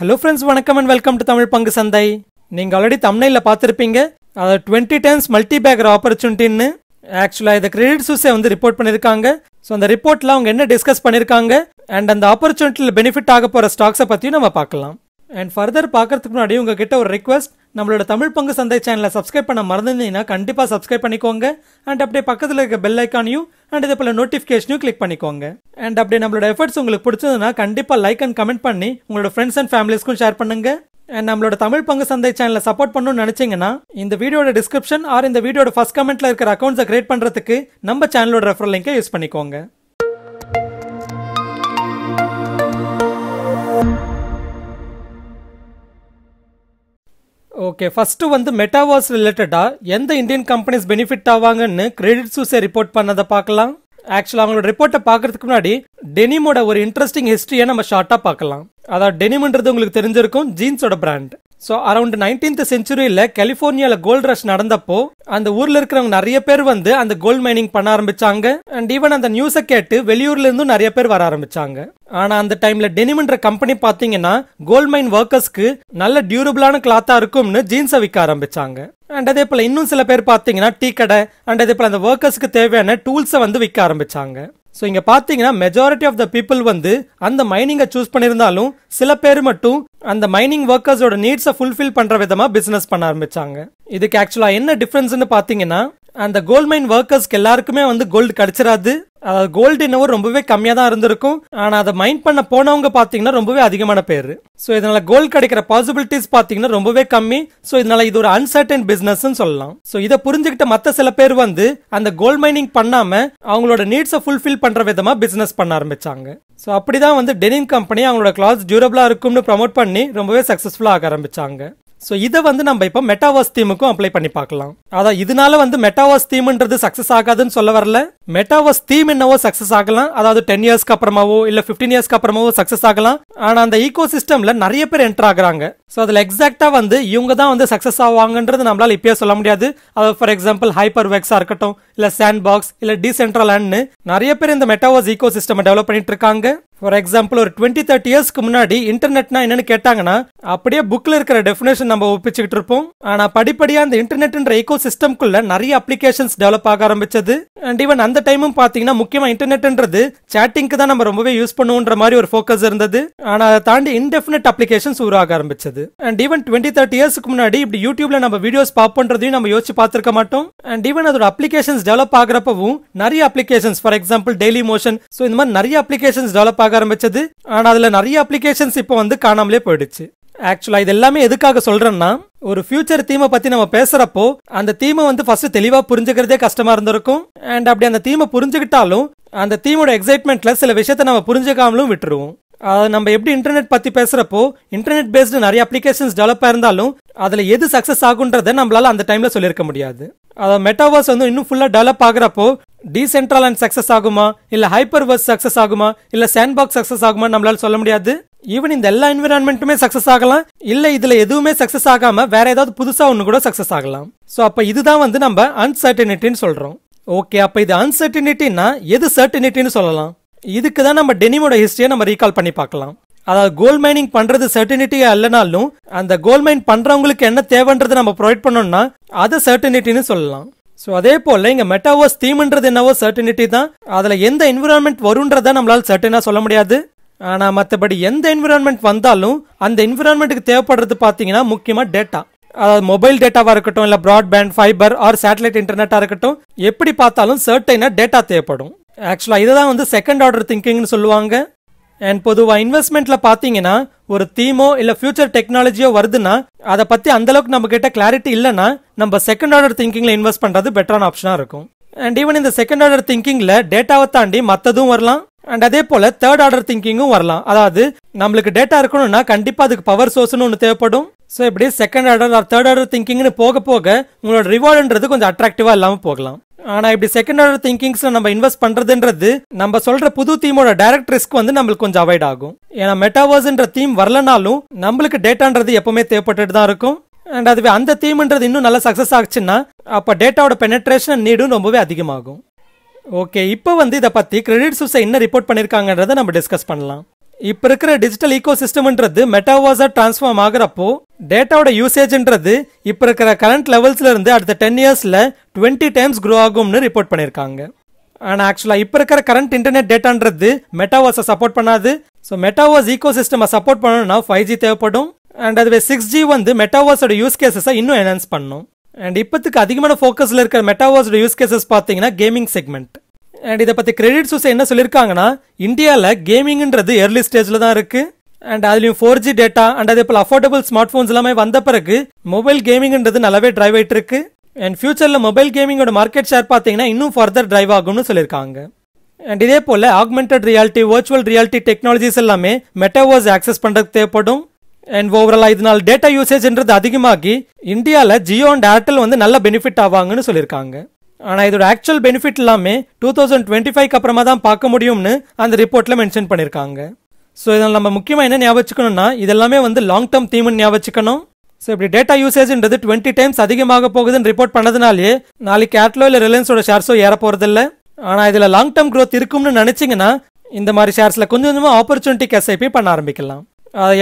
hello friends வணக்கம் and welcome to Tamil பங்கு சந்தை நீங்கள் ஆல்ரெடி தமிழில் பார்த்துருப்பீங்க அதாவது டுவெண்ட்டி டைம்ஸ் மல்டி பேக்கர் ஆப்பர்ச்சுனிட்டின்னு ஆக்சுவலாக இதை கிரெடிட் சூஸை வந்து ரிப்போர்ட் பண்ணியிருக்காங்க ஸோ அந்த ரிப்போர்ட்டில் அவங்க என்ன டிஸ்கஸ் பண்ணியிருக்காங்க அண்ட் அந்த ஆப்பர்ச்சுனிட்டியில் பெனிஃபிட் ஆக போகிற ஸ்டாக்ஸை பற்றியும் நம்ம பார்க்கலாம் அண்ட் ஃபர்தர் பார்க்கறதுக்கு முன்னாடி உங்ககிட்ட ஒரு ரிக்வஸ்ட் நம்மளோட தமிழ் பங்கு சந்தை சேனலை சப்ஸ்கிரைப் பண்ண மறந்துருந்தீங்கன்னா கண்டிப்பாக சப்ஸ்கிரைப் பண்ணிக்கோங்க அண்ட் அப்படியே பக்கத்தில் இருக்க பெல் ஐக்கானையும் அண்ட் இதே போல நோட்டிஃபிகேஷனையும் கிளிக் பண்ணிக்கோங்க அண்ட் அப்படியே நம்மளோட எஃபர்ட்ஸ் உங்களுக்கு பிடிச்சதுன்னா கண்டிப்பாக லைக் அண்ட் கமெண்ட் பண்ணி உங்களோட ஃப்ரெண்ட்ஸ் அண்ட் ஃபேமிலிஸ்க்கும் ஷேர் பண்ணுங்க அண்ட் நம்மளோட தமிழ் பங்கு சந்தை சேனலை சப்போர்ட் பண்ணணும்னு நினச்சிங்கன்னா இந்த வீடியோட டிஸ்கிரிப்ஷன் ஆர் இந்த வீடியோட ஃபஸ்ட் கமெண்ட்டில் இருக்கிற அக்கௌண்ட்ஸை கிரியேட் பண்ணுறதுக்கு நம்ம சேனலோட ரெஃபர் லிங்கை யூஸ் பண்ணிக்கோங்க ஓகே ஃபர்ஸ்ட் வந்து மெட்டாவர்ஸ் ரிலேட்டடாக எந்த இந்தியன் கம்பெனிஸ் பெனிஃபிட் ஆவாங்கன்னு கிரெடிட் சூஸை ரிப்போர்ட் பண்ணதை பார்க்கலாம் ஆக்சுவலாக அவங்களோட ரிப்போர்ட்டை பாக்குறதுக்கு முன்னாடி டெனிமோட ஒரு இன்ட்ரெஸ்டிங் ஹிஸ்டரியை நம்ம ஷார்ட்டாக பார்க்கலாம் அதாவது டெனிம்ன்றது உங்களுக்கு தெரிஞ்சிருக்கும் ஜீன்ஸோட பிராண்ட் ஸோ அரௌண்ட் நைன்டீன்த் செஞ்சுரியில் கலிஃபோர்னியாவில் கோல்ட் ரஷ் நடந்தப்போ அந்த ஊரில் இருக்கிறவங்க நிறைய பேர் வந்து அந்த கோல்ட் மைனிங் பண்ண ஆரம்பிச்சாங்க அண்ட் ஈவன் அந்த நியூஸை கேட்டு வெளியூர்லேருந்தும் நிறைய பேர் வர ஆரம்பிச்சாங்க ஆனால் அந்த டைமில் டெனிமன்ற கம்பெனி பார்த்தீங்கன்னா கோல்ட் மைன் ஒர்க்கர்ஸ்க்கு நல்ல டியூரபிளான கிளாத்தாக இருக்கும்னு ஜீன்ஸை விற்க ஆரம்பிச்சாங்க அண்ட் அதே போல் இன்னும் சில பேர் பார்த்தீங்கன்னா டீ கடை அண்ட் அதே போல் அந்த ஒர்க்கர்ஸ்க்கு தேவையான டூல்ஸை வந்து விற்க ஆரம்பிச்சாங்க ஸோ இங்கே பார்த்தீங்கன்னா மெஜாரிட்டி ஆஃப் த பீப்புள் வந்து அந்த மைனிங்கை சூஸ் பண்ணியிருந்தாலும் சில பேர் மட்டும் அந்த மைனிங் ஒர்க்கர்ஸோட நீட்ஸை ஃபுல்ஃபில் பண்ணுற விதமாக பிஸ்னஸ் பண்ண ஆரம்பித்தாங்க இதுக்கு ஆக்சுவலாக என்ன டிஃப்ரென்ஸ்னு பார்த்தீங்கன்னா அந்த கோல்ட் மைன் ஒர்க்கர்ஸ்க்கு எல்லாருக்குமே வந்து கோல்டு கிடைச்சிடாது அதாவது கோல்டு என்னவோ ரொம்பவே கம்மியாக தான் இருந்திருக்கும் ஆனால் அதை மைண்ட் பண்ண போனவங்க பார்த்தீங்கன்னா ரொம்பவே அதிகமான பேர் ஸோ இதனால கோல்டு கிடைக்கிற பாசிபிலிட்டிஸ் பார்த்தீங்கன்னா ரொம்பவே கம்மி ஸோ இதனால இது ஒரு அன்சர்டன் பிஸ்னஸ்ன்னு சொல்லலாம் ஸோ இதை புரிஞ்சுக்கிட்ட மற்ற சில பேர் வந்து அந்த கோல்ட் மைனிங் பண்ணாம அவங்களோட நீட்ஸை ஃபுல்ஃபில் பண்ற விதமா பிஸ்னஸ் பண்ண ஆரம்பிச்சாங்க ஸோ அப்படிதான் வந்து டெனிங் கம்பெனி அவங்களோட கிளாத் டியூரபிளா இருக்கும்னு ப்ரமோட் பண்ணி ரொம்பவே சக்ஸஸ்ஃபுல்லாக ஆக ஆரம்பிச்சாங்க ஸோ இதை வந்து நம்ம இப்போ மெட்டாவர்ஸ் தீமுக்கும் அப்ளை பண்ணி பார்க்கலாம் அதான் இதனால வந்து மெட்டாவர்ஸ் தீம்ன்றது சக்ஸஸ் ஆகாதுன்னு சொல்ல வரல மெட்டாவர்ஸ் தீம் என்னவோ சக்ஸஸ் ஆகலாம் அதாவது டென் இயர்ஸ்க்கு அப்புறமாவோ இல்லை பிப்டீன் இயர்ஸ்க்கு அப்புறமாவோ சக்ஸஸ் ஆகலாம் ஆனால் அந்த ஈகோ சிஸ்டம்ல நிறைய பேர் என்டர் ஆகுறாங்க ஸோ அதில் எக்ஸாக்டா வந்து இவங்க தான் வந்து சக்ஸஸ் ஆவாங்கன்றது நம்மளால இப்பயே சொல்ல முடியாது அதாவது ஃபார் எக்ஸாம்பிள் ஹைப்பர் வெக்ஸா இருக்கட்டும் இல்ல சாண்ட் பாக்ஸ் இல்ல டிசென்ட்ரல் நிறைய பேர் இந்த மெட்டாவர்ஸ் ஈகோ சிஸ்டம் டெவலப் பண்ணிட்டு இருக்காங்க ஃபார் எக்ஸாம்பிள் ஒரு டுவெண்ட்டி தேர்ட்டி இயர்ஸ்க்கு முன்னாடி இன்டர்நெட்னா என்னன்னு கேட்டாங்கன்னா அப்படியே புக்ல இருக்கிற டெஃபினேஷன் நம்ம ஒப்பிச்சுக்கிட்டு இருப்போம் ஆனா படிப்படியா அந்த இன்டர்நெட்ன்ற ஈகோ சிஸ்டம்குள்ள நிறைய அப்ளிகேஷன்ஸ் டெவலப் ஆக ஆரம்பிச்சது அண்ட் ஈவன் அந்த டைமும் பாத்தீங்கன்னா முக்கியமா இன்டர்நெட்ன்றது சேட்டிங்க்கு தான் நம்ம ரொம்பவே யூஸ் பண்ணுவோன்ற மாதிரி ஒரு ஃபோக்கஸ் இருந்தது ஆனா அதை தாண்டி இன்டெஃபினட் அப்ளிகேஷன்ஸ் உருவாக ஆரம்பிச்சது அண்ட் ஈவன் டுவெண்ட்டி தேர்ட்டி இயர்ஸ்க்கு முன்னாடி இப்படி யூடியூப்ல நம்ம வீடியோஸ் பண்றதையும் நம்ம யோசிச்சு பார்த்துருக்க மாட்டோம் அண்ட் ஈவன் அதோட அப்ளிகேஷன்ஸ் டெவலப் ஆகிறப்பவும் நிறைய applications for example Dailymotion so இந்த மாதிரி நிறைய அப்ளிகேஷன்ஸ் டெவலப் ஆக ஆரம்பிச்சது ஆனால் அதில் நிறைய அப்ளிகேஷன்ஸ் இப்போ வந்து காணாமலே போயிடுச்சு ஆக்சுவலா இது எல்லாமே எதுக்காக சொல்றேன்னா ஒரு ஃபியூச்சர் தீமை பத்தி நம்ம பேசுறப்போ அந்த தீமை வந்து ஃபர்ஸ்ட் தெளிவா புரிஞ்சுக்கிறதே கஷ்டமா இருந்திருக்கும் அண்ட் அப்படி அந்த தீமை புரிஞ்சுக்கிட்டாலும் அந்த தீமோட எக்ஸைட்மெண்ட்ல சில விஷயத்த நம்ம புரிஞ்சுக்காமலும் விட்டுருவோம் நம்ம எப்படி இன்டர்நெட் பற்றி பேசுகிறப்போ இன்டர்நெட் பேஸ்டு நிறைய அப்ளிகேஷன்ஸ் டெவலப் ஆயிருந்தாலும் அதில் எது சக்ஸஸ் ஆகுன்றதை நம்மளால் அந்த டைமில் சொல்லியிருக்க முடியாது அதாவது மெட்டாவர்ஸ் வந்து இன்னும் ஃபுல்லாக டெவலப் ஆகிறப்போ டீசென்ட்ரல் அண்ட் சக்ஸஸ் ஆகுமா இல்லை வர்ஸ் சக்ஸஸ் ஆகுமா இல்லை சாண்ட்பாக்ஸ் சக்ஸஸ் ஆகுமா நம்மளால சொல்ல முடியாது ஈவன் இந்த எல்லா என்விரான்மெண்ட்டுமே சக்ஸஸ் ஆகலாம் இல்லை இதில் எதுவுமே சக்ஸஸ் ஆகாமல் வேற ஏதாவது புதுசாக ஒன்று கூட சக்ஸஸ் ஆகலாம் ஸோ அப்போ இதுதான் வந்து நம்ம அன்சர்டினிட்டின்னு சொல்கிறோம் ஓகே அப்போ இது அன்சர்டினிட்டின்னா எது சர்டினிட்டின்னு சொல்லலாம் இதுக்கு தான் நம்ம டெனிமோட ஹிஸ்டரியை நம்ம ரீகால் பண்ணி பார்க்கலாம் அதாவது கோல்ட் மைனிங் பண்றது சர்டினிட்டியா இல்லைனாலும் அந்த கோல்ட் மைன் பண்றவங்களுக்கு என்ன தேவைன்றது நம்ம ப்ரொவைட் பண்ணோம்னா அதை சர்டினிட்டின்னு சொல்லலாம் ஸோ அதே போல் இங்கே மெட்டாவோஸ் தீம்ன்றது என்னவோ சர்டினிட்டி தான் அதில் எந்த என்விரான்மெண்ட் வரும்ன்றத நம்மளால் சர்டனா சொல்ல முடியாது ஆனால் மற்றபடி எந்த என்விரான்மெண்ட் வந்தாலும் அந்த என்விரான்மெண்ட்டுக்கு தேவைப்படுறது பார்த்தீங்கன்னா முக்கியமாக டேட்டா அதாவது மொபைல் டேட்டாவாக இருக்கட்டும் இல்லை ப்ராட்பேண்ட் ஃபைபர் ஆர் சேட்டலைட் இன்டர்நெட்டாக இருக்கட்டும் எப்படி பார்த்தாலும் சர்டைனா டேட்டா தேவைப்படும் ஆக்சுவலாக இதை தான் வந்து செகண்ட் ஆர்டர் திங்கிங்னு சொல்லுவாங்க அண்ட் பொதுவாக இன்வெஸ்ட்மெண்ட்டில் பார்த்தீங்கன்னா ஒரு தீமோ இல்லை ஃபியூச்சர் டெக்னாலஜியோ வருதுன்னா அதை பற்றி அந்தளவுக்கு நம்ம கிட்ட கிளாரிட்டி இல்லைன்னா நம்ம செகண்ட் ஆர்டர் திங்கிங்கில் இன்வெஸ்ட் பண்ணுறது பெட்டரான ஆப்ஷனாக இருக்கும் அண்ட் ஈவன் இந்த செகண்ட் ஆர்டர் திங்கிங்கில் டேட்டாவை தாண்டி மற்றதும் வரலாம் அண்ட் அதே போல் தேர்ட் ஆர்டர் திங்கிங்கும் வரலாம் அதாவது நம்மளுக்கு டேட்டா இருக்கணும்னா கண்டிப்பாக அதுக்கு பவர் சோர்ஸ்னு ஒன்று தேவைப்படும் ஸோ இப்படி செகண்ட் ஆர்டர் தேர்ட் ஆர்டர் திங்கிங்னு போக போக உங்களோட ரிவார்டுன்றது கொஞ்சம் அட்ராக்டிவாக இல்லாமல் போகலாம் ஆனா இப்படி செகண்ட் ஆர்டர் திங்கிங்ஸில் நம்ம இன்வெஸ்ட் பண்றதுன்றது நம்ம சொல்ற புது தீமோட டைரக்ட் ரிஸ்க் வந்து நம்மளுக்கு கொஞ்சம் அவாய்ட் ஆகும் ஏன்னா மெட்டாவர்ஸ்ன்ற தீம் வரலனாலும் நம்மளுக்கு டேட்டான்றது எப்பவுமே தேவைப்பட்டுட்டு தான் இருக்கும் அண்ட் அதுவே அந்த தீம்ன்றது இன்னும் நல்லா சக்ஸஸ் ஆச்சுன்னா அப்போ டேட்டாவோட பெனட்ரேஷன் நீடும் ரொம்பவே அதிகமாகும் ஓகே இப்போ வந்து இதை பற்றி கிரெடிட் சூஸை என்ன ரிப்போர்ட் பண்ணியிருக்காங்கன்றதை நம்ம டிஸ்கஸ் பண்ணலாம் இப்போ இருக்கிற டிஜிட்டல் ஈகோ சிஸ்டம்ன்றது மெட்டாவாஸாக டிரான்ஸ்ஃபார்ம் ஆகிறப்போ டேட்டாவோட யூசேஜ்ன்றது இப்போ இருக்கிற கரண்ட் இருந்து அடுத்த டென் இயர்ஸில் டுவெண்ட்டி டைம்ஸ் க்ரோ ஆகும்னு ரிப்போர்ட் பண்ணியிருக்காங்க ஆனால் ஆக்சுவலாக இப்போ இருக்கிற கரண்ட் இன்டர்நெட் டேட்டான்றது மெட்டாவர்ஸை சப்போர்ட் பண்ணாது ஸோ மெட்டாவாஸ் ஈகோ சிஸ்டமை சப்போர்ட் பண்ணணும்னா ஃபைவ் ஜி தேவைப்படும் அண்ட் அதுவே சிக்ஸ் ஜி வந்து மெட்டாவாஸோட யூஸ் கேசஸை இன்னும் என்ஹான்ஸ் பண்ணும் அண்ட் இப்போத்துக்கு அதிகமான ஃபோக்கஸில் இருக்கிற மெட்டாவாஸோட யூஸ் கேசஸ் பார்த்தீங்கன்னா கேமிங் செக்மெண்ட் அண்ட் இதை பற்றி கிரெடிட் சூஸ் என்ன சொல்லியிருக்காங்கன்னா இந்தியாவில் கேமிங்ன்றது ஏர்லி ஸ்டேஜில் தான் இருக்குது அண்ட் அதுலயும் ஃபோர் ஜி டேட்டா அண்ட் அதே போல் அஃபோர்டபுள் ஸ்மார்ட் ஃபோன்ஸ் எல்லாமே வந்த பிறகு மொபைல் கேமிங்ன்றது நல்லாவே டிரைவ் ஆயிட்டு இருக்கு அண்ட் ஃபியூச்சரில் மொபைல் கேமிங்கோட மார்க்கெட் ஷேர் பார்த்தீங்கன்னா இன்னும் ஃபர்தர் டிரைவ் ஆகும்னு சொல்லியிருக்காங்க அண்ட் இதே போல் augmented reality virtual reality technologies எல்லாமே மெட்டாவர்ஸ் ஆக்சஸ் பண்ணுறதுக்கு தேவைப்படும் அண்ட் ஓவரலா இதனால டேட்டா யூசேஜ்ன்றது அதிகமாகி இந்தியாவில் ஜியோ அண்ட் ஏர்டெல் வந்து நல்ல பெனிஃபிட் ஆவாங்கன்னு சொல்லியிருக்காங்க ஆனால் இதோட ஆக்சுவல் பெனிஃபிட் எல்லாமே டூ தௌசண்ட் டுவெண்ட்டி ஃபைவ் அப்புறமா தான் பார்க்க முடியும்னு அந்த ரிப்போர்ட்டில் மென்ஷன் பண்ணியிருக்காங்க ஸோ இதில் நம்ம முக்கியமாக என்ன ஞாபகிக்கணும்னா இதெல்லாமே வந்து லாங் டேர்ம் தீம்னு ஞாபகிக்கணும் ஸோ இப்படி டேட்டா யூசேஜ்ன்றது டுவெண்ட்டி டைம்ஸ் அதிகமாக போகுதுன்னு ரிப்போர்ட் பண்ணதுனாலே நாளைக்கு ஏர்ட்லோ இல்லை ரிலையன்ஸோட ஷேர்ஸோ ஏற போகிறதில்ல ஆனால் இதில் லாங் டேர்ம் க்ரோத் இருக்கும்னு நினச்சிங்கன்னா இந்த மாதிரி ஷேர்ஸில் கொஞ்சம் கொஞ்சமாக ஆப்பர்ச்சுனிட்டி கசைப்பி பண்ண ஆரம்பிக்கலாம்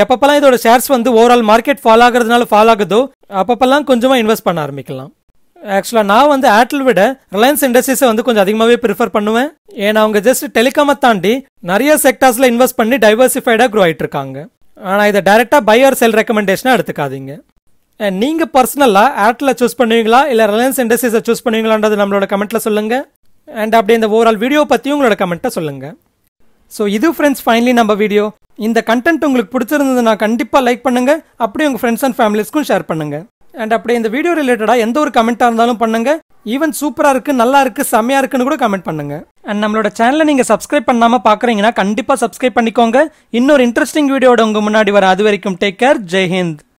எப்பப்பெல்லாம் இதோட ஷேர்ஸ் வந்து ஓவரால் மார்க்கெட் ஃபால் ஆகிறதுனால ஃபாலோ ஆகுதோ அப்பப்பெல்லாம் கொஞ்சமாக இன்வெஸ்ட் பண்ண ஆரம்பிக்கலாம் ஆக்சுவலாக நான் வந்து ஏர்டெல் விட ரிலையன்ஸ் இண்டஸ்ட்ரீஸை வந்து கொஞ்சம் அதிகமாகவே ப்ரிஃபர் பண்ணுவேன் ஏன்னா அவங்க ஜஸ்ட் டெலிகாமை தாண்டி நிறைய செக்டார்ஸில் இன்வெஸ்ட் பண்ணி டைவர்சிஃபைடாக க்ரோ ஆகிட்டு இருக்காங்க ஆனால் இதை டைரெக்டாக பை ஆர் செல் ரெக்கமெண்டேஷனாக எடுத்துக்காதீங்க நீங்கள் பர்சனலாக ஏர்டெல்லை சூஸ் பண்ணுவீங்களா இல்லை ரிலையன்ஸ் இண்டஸ்ட்ரீஸை சூஸ் பண்ணுவீங்களான்றது நம்மளோட கமெண்ட்டில் சொல்லுங்கள் அண்ட் அப்படி இந்த ஓவரால் வீடியோ பற்றி உங்களோட கமெண்ட்டை சொல்லுங்கள் ஸோ இது ஃப்ரெண்ட்ஸ் ஃபைனலி நம்ம வீடியோ இந்த கண்டென்ட் உங்களுக்கு பிடிச்சிருந்ததுன்னா கண்டிப்பாக லைக் பண்ணுங்கள் அப்படியே உங்கள் ஃப்ரெண்ட்ஸ் அண்ட் ஃபேமிலிஸ்க்கும் ஷேர் பண்ணுங்கள் அண்ட் அப்படியே இந்த வீடியோ ரிலேட்டடாக எந்த ஒரு கமெண்ட்டாக இருந்தாலும் பண்ணுங்க ஈவன் சூப்பராக இருக்குது நல்லா இருக்குது செம்மையாக இருக்குன்னு கூட கமெண்ட் பண்ணுங்க அண்ட் நம்மளோட சேனலை நீங்கள் சப்ஸ்கிரைப் பண்ணாமல் பார்க்குறீங்கன்னா கண்டிப்பாக சப்ஸ்கிரைப் பண்ணிக்கோங்க இன்னொரு இன்ட்ரெஸ்டிங் வீடியோட உங்கள் முன்னாடி வர அது வரைக்கும் டேக் கேர் ஜெய்ஹிந்த்